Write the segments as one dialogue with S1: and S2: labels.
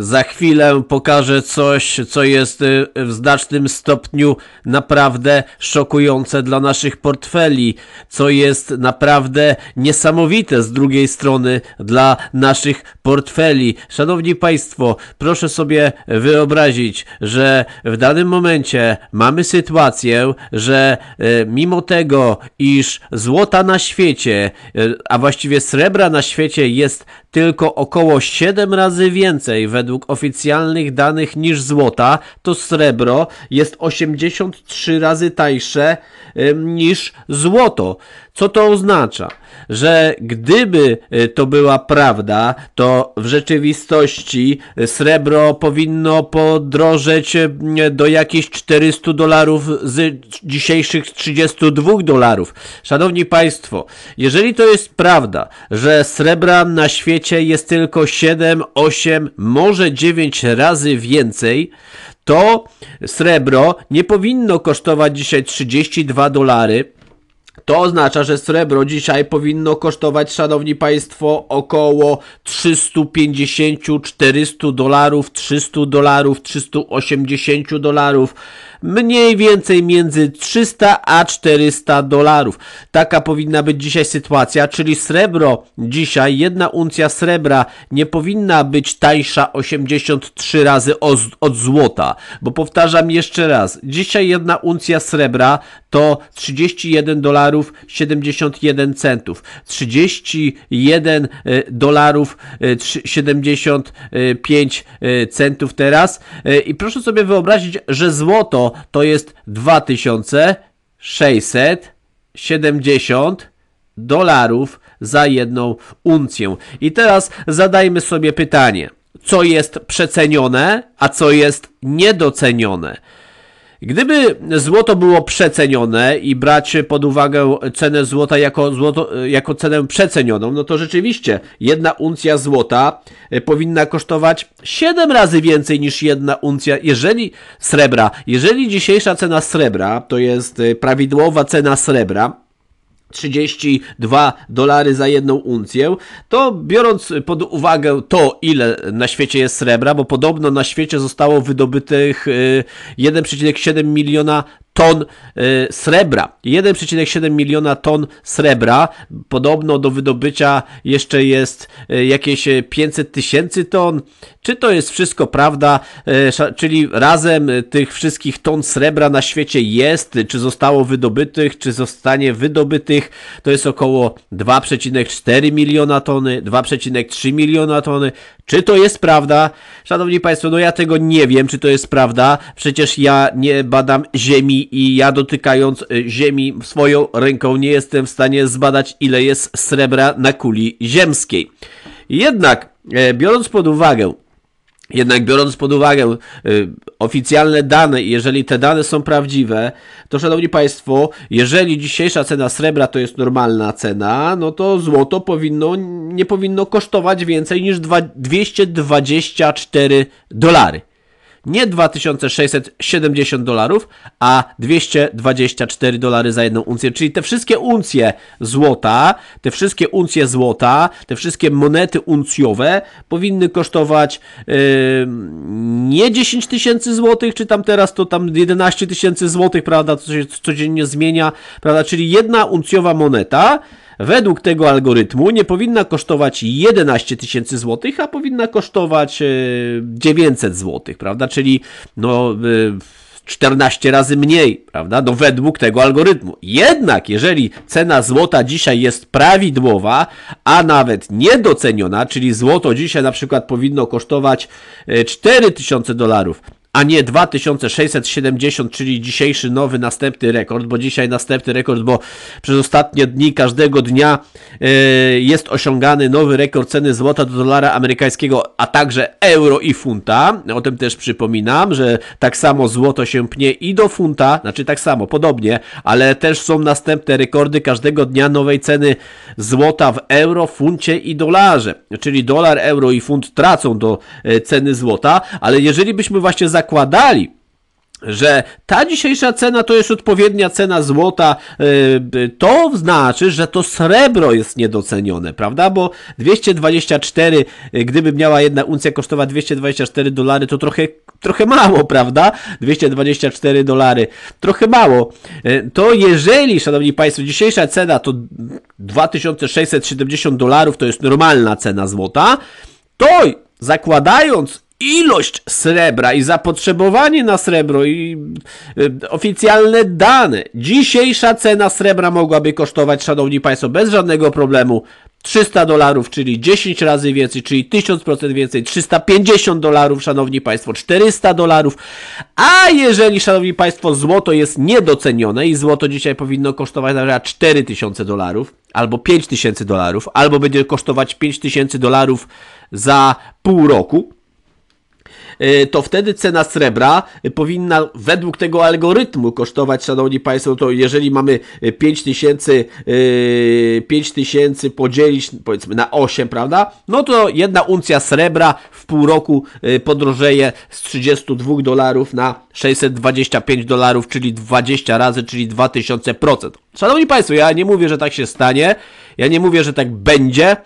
S1: Za chwilę pokażę coś, co jest y, w znacznym stopniu naprawdę szokujące dla naszych portfeli, co jest naprawdę niesamowite z drugiej strony dla naszych portfeli. Szanowni Państwo, proszę sobie wyobrazić, że w danym momencie mamy sytuację, że y, mimo tego, iż złota na świecie, y, a właściwie srebra na świecie jest tylko około 7 razy więcej według oficjalnych danych niż złota, to srebro jest 83 razy tańsze niż złoto. Co to oznacza? Że gdyby y, to była prawda, to w rzeczywistości y, srebro powinno podrożeć y, do jakichś 400 dolarów z dzisiejszych 32 dolarów. Szanowni Państwo, jeżeli to jest prawda, że srebra na świecie jest tylko 7, 8, może 9 razy więcej, to srebro nie powinno kosztować dzisiaj 32 dolary, to oznacza, że srebro dzisiaj powinno kosztować, szanowni państwo, około 350-400 dolarów, 300 dolarów, 380 dolarów mniej więcej między 300 a 400 dolarów. Taka powinna być dzisiaj sytuacja, czyli srebro dzisiaj, jedna uncja srebra nie powinna być tańsza 83 razy od, złota, bo powtarzam jeszcze raz, dzisiaj jedna uncja srebra to 31 dolarów 71 centów, 31 e, dolarów 75 e, e, centów teraz i proszę sobie wyobrazić, że złoto to jest 2670 dolarów za jedną uncję. I teraz zadajmy sobie pytanie, co jest przecenione, a co jest niedocenione. Gdyby złoto było przecenione i brać pod uwagę cenę złota jako, złoto, jako cenę przecenioną, no to rzeczywiście jedna uncja złota e, powinna kosztować 7 razy więcej niż jedna uncja, jeżeli srebra, jeżeli dzisiejsza cena srebra to jest e, prawidłowa cena srebra, 32 dolary za jedną uncję, to biorąc pod uwagę to, ile na świecie jest srebra, bo podobno na świecie zostało wydobytych 1,7 y, miliona ton y, srebra. 1,7 miliona ton srebra. Podobno do wydobycia jeszcze jest y, jakieś 500 y, tysięcy ton. Czy to jest wszystko prawda? Czyli razem tych wszystkich ton srebra na świecie jest, czy zostało wydobytych, czy zostanie wydobytych, to jest około 2,4 miliona tony, 2,3 miliona tony. Czy to jest prawda? Szanowni Państwo, no ja tego nie wiem, czy to jest prawda. Przecież ja nie badam ziemi i, ja dotykając e, Ziemi swoją ręką nie jestem w stanie zbadać, ile jest srebra na kuli ziemskiej. Jednak, e, biorąc pod uwagę, jednak biorąc pod uwagę e, oficjalne dane, jeżeli te dane są prawdziwe, to szanowni Państwo, jeżeli dzisiejsza cena srebra to jest normalna cena, no to złoto powinno, nie powinno kosztować więcej niż 224 dolary nie 2670 dolarów, a 224 dolary za jedną uncję, czyli te wszystkie uncje złota, te wszystkie uncje złota, te wszystkie monety uncjowe powinny kosztować yy, nie 10 tysięcy złotych, czy tam teraz to tam 11 tysięcy złotych, prawda, co się codziennie zmienia, prawda, czyli jedna uncjowa moneta według tego algorytmu nie powinna kosztować 11 tysięcy złotych, a powinna kosztować 900 e, złotych, prawda? Czyli no... 14 e, razy mniej, prawda? No według tego algorytmu. Jednak jeżeli cena złota dzisiaj jest prawidłowa, a nawet niedoceniona, czyli złoto dzisiaj na przykład powinno kosztować 4000 e, dolarów, a nie 2670, czyli dzisiejszy nowy następny rekord, bo dzisiaj następny rekord, bo przez ostatnie dni każdego dnia e, jest osiągany nowy rekord ceny złota do dolara amerykańskiego, a także euro i funta. O tym też przypominam, że tak samo złoto się pnie i do funta, znaczy tak samo, podobnie, ale też są następne rekordy każdego dnia nowej ceny złota w euro, funcie i dolarze. Czyli dolar, euro i funt tracą do e, ceny złota, ale jeżeli byśmy właśnie zakładali, zakładali, że ta dzisiejsza cena to jest odpowiednia cena złota, e, to znaczy, że to srebro jest niedocenione, prawda? Bo 224, e, gdyby miała jedna uncja kosztować 224 dolary, to trochę, trochę mało, prawda? 224 dolary, trochę mało. E, to jeżeli, szanowni państwo, dzisiejsza cena to 2670 dolarów, to jest normalna cena złota, to zakładając ilość srebra i zapotrzebowanie na srebro i y, oficjalne dane. Dzisiejsza cena srebra mogłaby kosztować, szanowni państwo, bez żadnego problemu 300 dolarów, czyli 10 razy więcej, czyli 1000% więcej, 350 dolarów, szanowni państwo, 400 dolarów. A jeżeli, szanowni państwo, złoto jest niedocenione i złoto dzisiaj powinno kosztować na 4000 dolarów, albo 5000 dolarów, albo będzie kosztować 5000 dolarów za pół roku, E, to wtedy cena srebra powinna według tego algorytmu kosztować, szanowni państwo, to jeżeli mamy 5000 5000 e, podzielić powiedzmy na 8, prawda? No to jedna uncja srebra w pół roku e, podrożeje z 32 dolarów na 625 dolarów, czyli 20 razy, czyli 2000%. Szanowni państwo, ja nie mówię, że tak się stanie. Ja nie mówię, że tak będzie.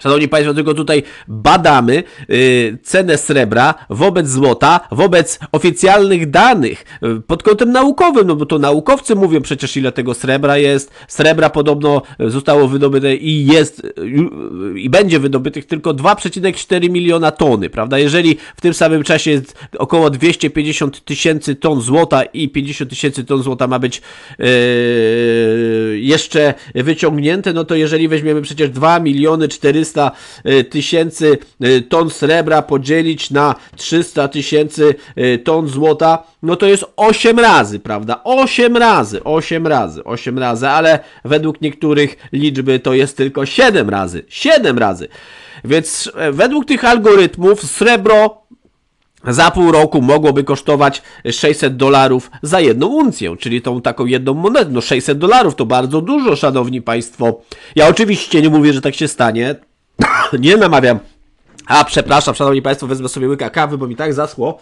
S1: Szanowni Państwo, tylko tutaj badamy yy, cenę srebra wobec złota, wobec oficjalnych danych yy, pod kątem naukowym, no bo to naukowcy mówią przecież ile tego srebra jest. Srebra podobno zostało wydobyte i jest yy, i będzie wydobytych tylko 2,4 miliona tony, prawda? Jeżeli w tym samym czasie jest około 250 tysięcy ton złota i 50 tysięcy ton złota ma być y, jeszcze wyciągnięte, no to jeżeli weźmiemy przecież 2 miliony 400 400 e, tysięcy e, ton srebra podzielić na 300 tysięcy e, ton złota, no to jest 8 razy, prawda? 8 razy, 8 razy, 8 razy, ale według niektórych liczby to jest tylko 7 razy, 7 razy. Więc według tych algorytmów srebro za pół roku mogłoby kosztować 600 dolarów za jedną uncję, czyli tą taką jedną monetę. No 600 dolarów to bardzo dużo, szanowni państwo. Ja oczywiście nie mówię, że tak się stanie, nie namawiam. A, przepraszam, szanowni państwo, wezmę sobie łyka kawy, bo mi tak zaschło.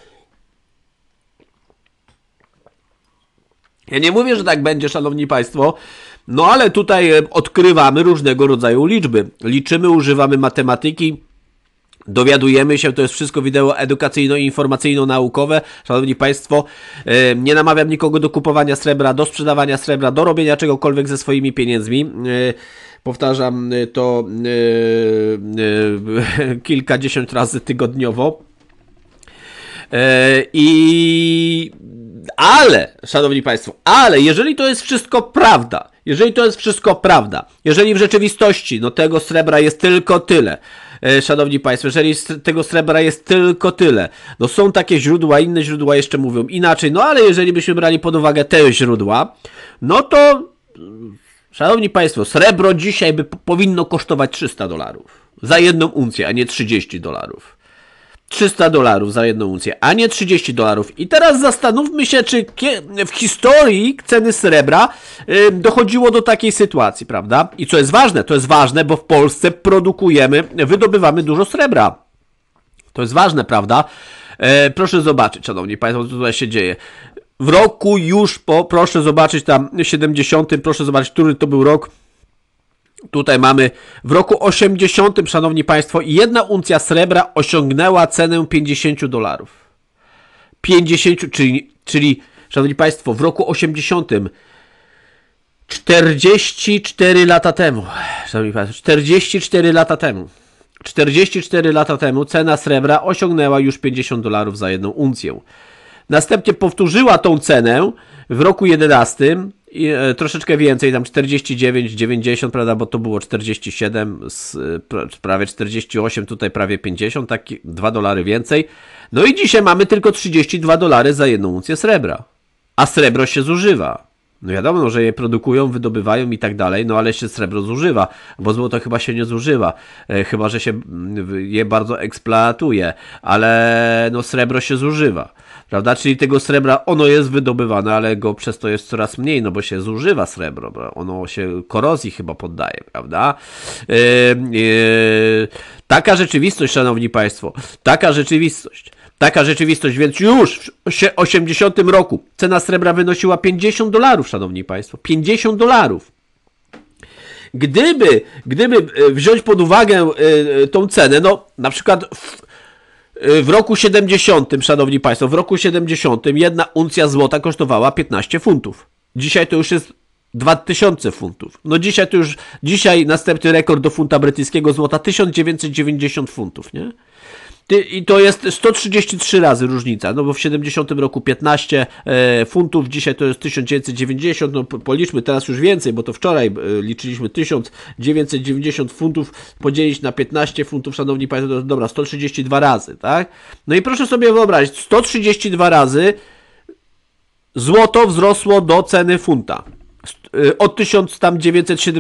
S1: Ja nie mówię, że tak będzie, szanowni państwo, no ale tutaj e, odkrywamy różnego rodzaju liczby. Liczymy, używamy matematyki, Dowiadujemy się, to jest wszystko wideo edukacyjno-informacyjno-naukowe. Szanowni Państwo, e, nie namawiam nikogo do kupowania srebra, do sprzedawania srebra, do robienia czegokolwiek ze swoimi pieniędzmi. E, Powtarzam y, to y, y, kilkadziesiąt razy tygodniowo. E, I ale, szanowni państwo, ale jeżeli to jest wszystko prawda, jeżeli to jest wszystko prawda, jeżeli w rzeczywistości no tego srebra jest tylko tyle, e, szanowni państwo, jeżeli tego srebra jest tylko tyle, no są takie źródła, inne źródła jeszcze mówią inaczej, no ale jeżeli byśmy brali pod uwagę te źródła, no to Szanowni Państwo, srebro dzisiaj by powinno kosztować 300 dolarów za jedną uncję, a nie 30 dolarów. 300 dolarów za jedną uncję, a nie 30 dolarów. I teraz zastanówmy się, czy w historii ceny srebra dochodziło do takiej sytuacji, prawda? I co jest ważne? To jest ważne, bo w Polsce produkujemy, wydobywamy dużo srebra. To jest ważne, prawda? E, proszę zobaczyć, szanowni państwo, co tutaj się dzieje w roku już po, proszę zobaczyć tam 70, proszę zobaczyć, który to był rok. Tutaj mamy w roku 80, szanowni państwo, jedna uncja srebra osiągnęła cenę 50 dolarów. 50, czyli, czyli, szanowni państwo, w roku 80, 44 lata temu, szanowni państwo, 44 lata temu, 44 lata temu cena srebra osiągnęła już 50 dolarów za jedną uncję. Następnie powtórzyła tą cenę w roku 11, i, e, troszeczkę więcej, tam 49, 90, prawda, bo to było 47, prawie 48, tutaj prawie 50, tak 2 dolary więcej. No i dzisiaj mamy tylko 32 dolary za jedną uncję srebra. A srebro się zużywa. No wiadomo, no, że je produkują, wydobywają i tak dalej, no ale się srebro zużywa, bo złoto chyba się nie zużywa, e, chyba że się je bardzo eksploatuje, ale no srebro się zużywa prawda? Czyli tego srebra, ono jest wydobywane, ale go przez to jest coraz mniej, no bo się zużywa srebro, bo ono się korozji chyba poddaje, prawda? E, e, taka rzeczywistość, szanowni państwo, taka rzeczywistość. Taka rzeczywistość, więc już w 80 roku cena srebra wynosiła 50 dolarów, szanowni państwo. 50 dolarów. Gdyby, gdyby e, wziąć pod uwagę tą cenę, no na przykład Y, w roku 70, szanowni państwo, w roku 70 jedna uncja złota kosztowała 15 funtów. Dzisiaj to już jest 2000 funtów. No dzisiaj to już, dzisiaj następny rekord do funta brytyjskiego złota 1990 funtów, nie? I to jest 133 razy różnica, no bo w 70 roku 15 e, funtów, dzisiaj to jest 1990, no policzmy teraz już więcej, bo to wczoraj e, liczyliśmy 1990 funtów podzielić na 15 funtów, szanowni państwo, to, dobra, 132 razy, tak? No i proszę sobie wyobrazić, 132 razy złoto wzrosło do ceny funta. Y, od 1970 czy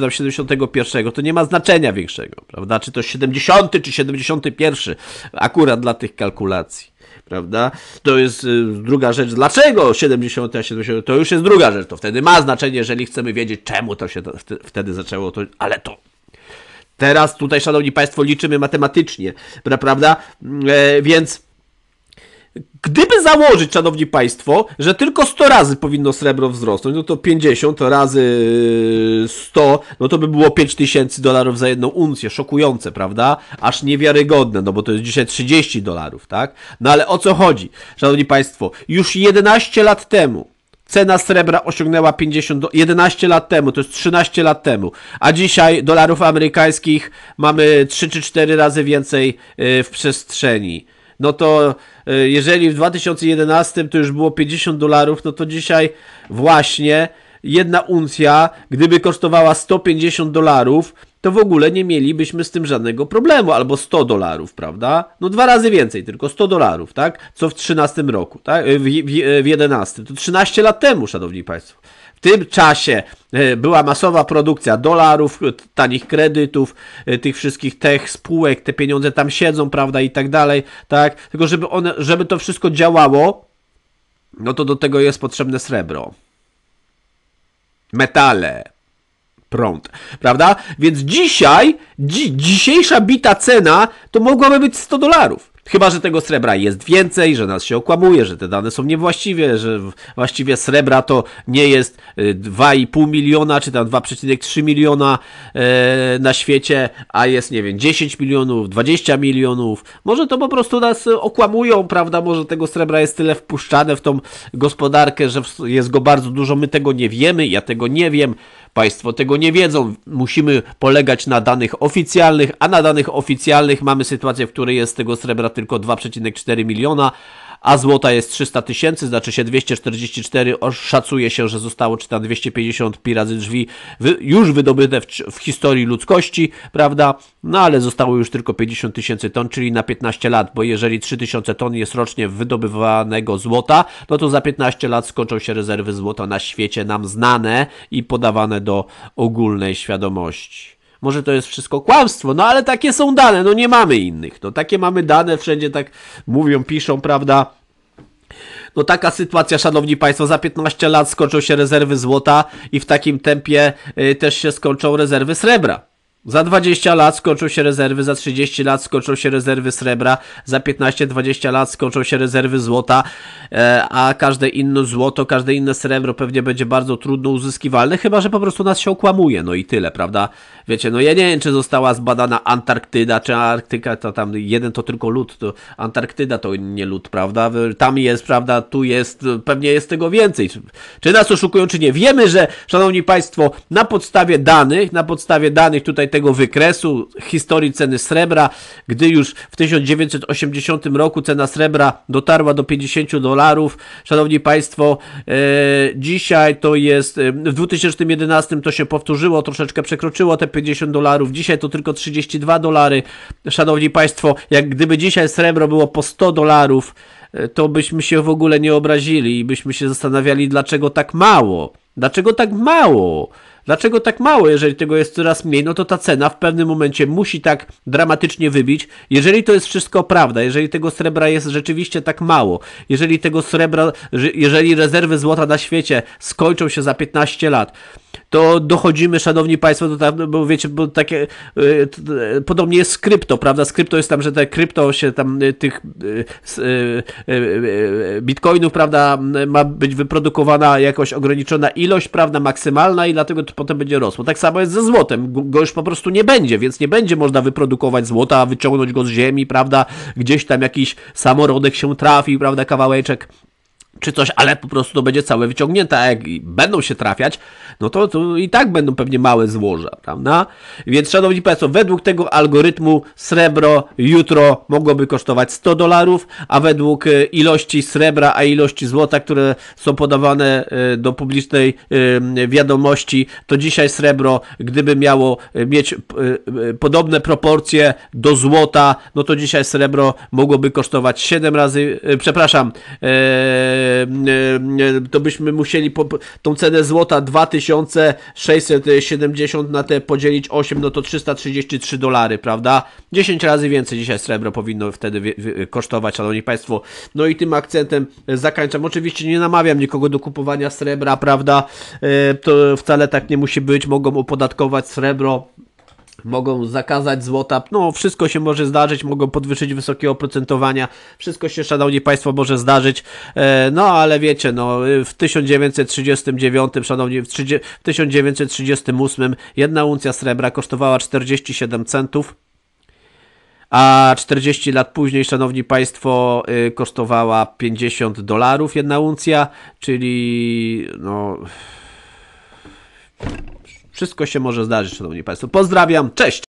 S1: tam 71, to nie ma znaczenia większego, prawda? Czy to 70 czy 71, akurat dla tych kalkulacji, prawda? To jest y, druga rzecz. Dlaczego 70, 70? To już jest druga rzecz. To wtedy ma znaczenie, jeżeli chcemy wiedzieć, czemu to się wtedy zaczęło, to, ale to Teraz tutaj, szanowni państwo, liczymy matematycznie, prawda? Mm, e, więc Gdyby założyć, szanowni państwo, że tylko 100 razy powinno srebro wzrosnąć, no to 50 razy 100, yy, no to by było 5000 dolarów za jedną uncję. Szokujące, prawda? Aż niewiarygodne, no bo to jest dzisiaj 30 dolarów, tak? No ale o co chodzi? Szanowni państwo, już 11 lat temu cena srebra osiągnęła 50 do... 11 lat temu, to jest 13 lat temu, a dzisiaj dolarów amerykańskich mamy 3 czy 4 razy więcej yy, w przestrzeni. No to Y, jeżeli w 2011 to już było 50 dolarów, no to dzisiaj właśnie jedna uncja, gdyby kosztowała 150 dolarów, to w ogóle nie mielibyśmy z tym żadnego problemu, albo 100 dolarów, prawda? No dwa razy więcej, tylko 100 dolarów, tak? Co w 13 roku, tak? Y, w, w, y, w 11. To 13 lat temu, szanowni państwo. W tym czasie e, była masowa produkcja dolarów, e, tanich kredytów, e, tych wszystkich tech spółek, te pieniądze tam siedzą, prawda, i tak dalej, tak? Tylko żeby, one, żeby to wszystko działało, no to do tego jest potrzebne srebro. Metale prąd, prawda? Więc dzisiaj, dzi dzisiejsza bita cena to mogłaby być 100 dolarów. Chyba, że tego srebra jest więcej, że nas się okłamuje, że te dane są niewłaściwie, że właściwie srebra to nie jest 2,5 y, miliona, czy tam 2,3 miliona e, na świecie, a jest, nie wiem, 10 milionów, 20 milionów. Może to po prostu nas y, okłamują, prawda? Może tego srebra jest tyle wpuszczane w tą gospodarkę, że jest go bardzo dużo, my tego nie wiemy, ja tego nie wiem. Państwo tego nie wiedzą. Musimy polegać na danych oficjalnych, a na danych oficjalnych mamy sytuację, w której jest tego srebra tylko 2,4 miliona, a złota jest 300 tysięcy, znaczy się 244, szacuje się, że zostało czy tam 250 pirazy drzwi już wydobyte w, w, historii ludzkości, prawda? No ale zostało już tylko 50 tysięcy ton, czyli na 15 lat, bo jeżeli 3000 ton jest rocznie wydobywanego złota, no to za 15 lat skończą się rezerwy złota na świecie nam znane i podawane do ogólnej świadomości. Może to jest wszystko kłamstwo, no ale takie są dane, no nie mamy innych. No takie mamy dane, wszędzie tak mówią, piszą, prawda? No taka sytuacja, szanowni państwo, za 15 lat skończą się rezerwy złota i w takim tempie y, też się skończą rezerwy srebra. Za 20 lat skończą się rezerwy, za 30 lat skończą się rezerwy srebra, za 15-20 lat skończą się rezerwy złota, e, a każde inne złoto, każde inne srebro pewnie będzie bardzo trudno uzyskiwalne, chyba że po prostu nas się okłamuje, no i tyle, prawda? wiecie, no ja nie wiem, czy została zbadana Antarktyda, czy Arktyka, to tam jeden to tylko lód, to Antarktyda to nie lód, prawda? Tam jest, prawda, tu jest, pewnie jest tego więcej. Czy nas oszukują, czy nie? Wiemy, że, szanowni państwo, na podstawie danych, na podstawie danych tutaj tego wykresu historii ceny srebra, gdy już w 1980 roku cena srebra dotarła do 50 dolarów, szanowni państwo, e, dzisiaj to jest, e, w 2011 to się powtórzyło, troszeczkę przekroczyło te 50 dolarów, dzisiaj to tylko 32 dolary. Szanowni Państwo, jak gdyby dzisiaj srebro było po 100 dolarów, e, to byśmy się w ogóle nie obrazili i byśmy się zastanawiali, dlaczego tak mało. Dlaczego tak mało? Dlaczego tak mało? Jeżeli tego jest coraz mniej, no to ta cena w pewnym momencie musi tak dramatycznie wybić. Jeżeli to jest wszystko prawda, jeżeli tego srebra jest rzeczywiście tak mało, jeżeli tego srebra, jeżeli rezerwy złota na świecie skończą się za 15 lat, to dochodzimy, szanowni państwo, do tam, bo wiecie, bo takie, y, y, podobnie jest z krypto, prawda? Z krypto jest tam, że te krypto się tam y, tych bitcoinów, prawda, ma być wyprodukowana jakoś ograniczona ilość, prawda, maksymalna i dlatego potem będzie rosło. Tak samo jest ze złotem. Go już po prostu nie będzie, więc nie będzie można wyprodukować złota, wyciągnąć go z ziemi, prawda? Gdzieś tam jakiś samorodek się trafi, prawda? Kawałeczek czy coś, ale po prostu to będzie całe wyciągnięte, a jak będą się trafiać, no to, to i tak będą pewnie małe złoża, prawda? Więc szanowni państwo, według tego algorytmu srebro jutro mogłoby kosztować 100 dolarów, a według e, ilości srebra, a ilości złota, które są podawane e, do publicznej e, wiadomości, to dzisiaj srebro, gdyby miało mieć podobne proporcje do złota, no to dzisiaj srebro mogłoby kosztować 7 razy, przepraszam, E, e, to byśmy musieli po, tą cenę złota 2670 na te podzielić 8, no to 333 dolary, prawda? 10 razy więcej dzisiaj srebro powinno wtedy kosztować, szanowni państwo. No i tym akcentem zakończam. Oczywiście nie namawiam nikogo do kupowania srebra, prawda? E, to wcale tak nie musi być. Mogą opodatkować srebro Mogą zakazać złota, no wszystko się może zdarzyć, mogą podwyższyć wysokie oprocentowania, wszystko się, szanowni państwo, może zdarzyć, e, no ale wiecie, no w 1939, szanowni, w, 30, w 1938 jedna uncja srebra kosztowała 47 centów, a 40 lat później, szanowni państwo, y, kosztowała 50 dolarów jedna uncja, czyli no... Wszystko się może zdarzyć, szanowni państwo. Pozdrawiam, cześć!